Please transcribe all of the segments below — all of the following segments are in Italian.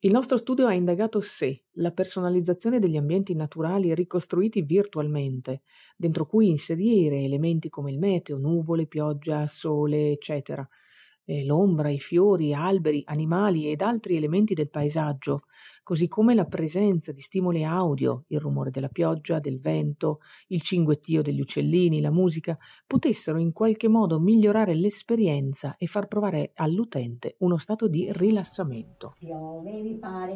Il nostro studio ha indagato se la personalizzazione degli ambienti naturali ricostruiti virtualmente, dentro cui inserire elementi come il meteo, nuvole, pioggia, sole, eccetera, l'ombra, i fiori, alberi, animali ed altri elementi del paesaggio, così come la presenza di stimoli audio, il rumore della pioggia, del vento, il cinguettio degli uccellini, la musica, potessero in qualche modo migliorare l'esperienza e far provare all'utente uno stato di rilassamento. Piove, mi pare.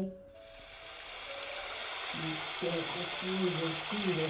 Piove, piove, piove.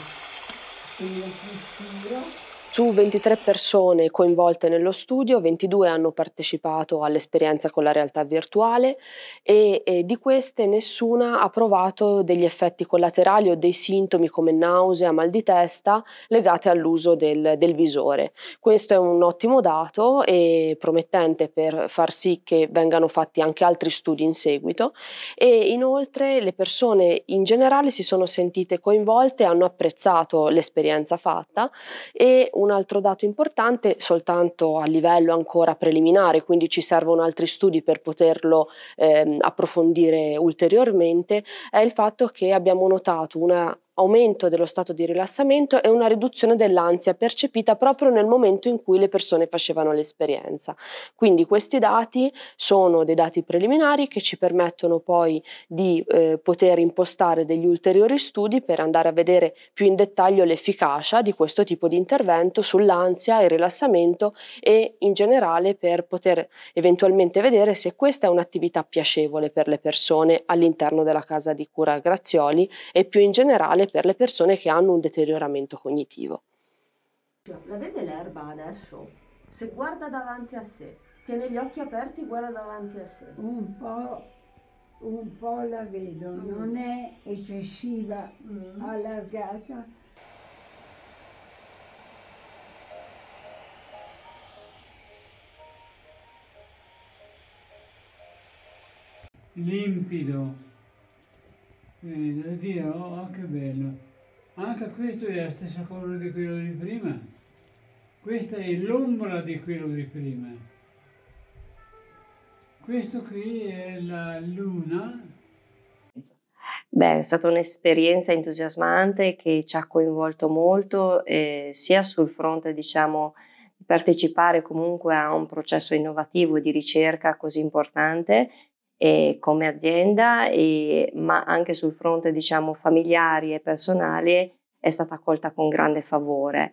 Cielo più scuro. Su 23 persone coinvolte nello studio, 22 hanno partecipato all'esperienza con la realtà virtuale e, e, di queste nessuna ha provato degli effetti collaterali o dei sintomi come nausea, mal di testa legate all'uso del, del visore. Questo è un ottimo dato e promettente per far sì che vengano fatti anche altri studi in seguito e inoltre le persone in generale si sono sentite coinvolte, hanno apprezzato l'esperienza fatta e un altro dato importante, soltanto a livello ancora preliminare, quindi ci servono altri studi per poterlo eh, approfondire ulteriormente, è il fatto che abbiamo notato una aumento dello stato di rilassamento e una riduzione dell'ansia percepita proprio nel momento in cui le persone facevano l'esperienza. Quindi questi dati sono dei dati preliminari che ci permettono poi di eh, poter impostare degli ulteriori studi per andare a vedere più in dettaglio l'efficacia di questo tipo di intervento sull'ansia e rilassamento e in generale per poter eventualmente vedere se questa è un'attività piacevole per le persone all'interno della casa di cura Grazioli e più in generale generale per le persone che hanno un deterioramento cognitivo. La vede l'erba adesso? Se guarda davanti a sé, tiene gli occhi aperti, guarda davanti a sé. Un po', un po la vedo, mm. non è eccessiva, mm. allargata. Limpido. Quindi devo oh, oh, che bello. Anche questo è la stessa cosa di quello di prima. Questa è l'ombra di quello di prima. Questo qui è la luna. Beh, è stata un'esperienza entusiasmante che ci ha coinvolto molto eh, sia sul fronte, diciamo, di partecipare comunque a un processo innovativo di ricerca così importante eh, come azienda, e, ma anche sul fronte diciamo, familiare e personale è stata accolta con grande favore.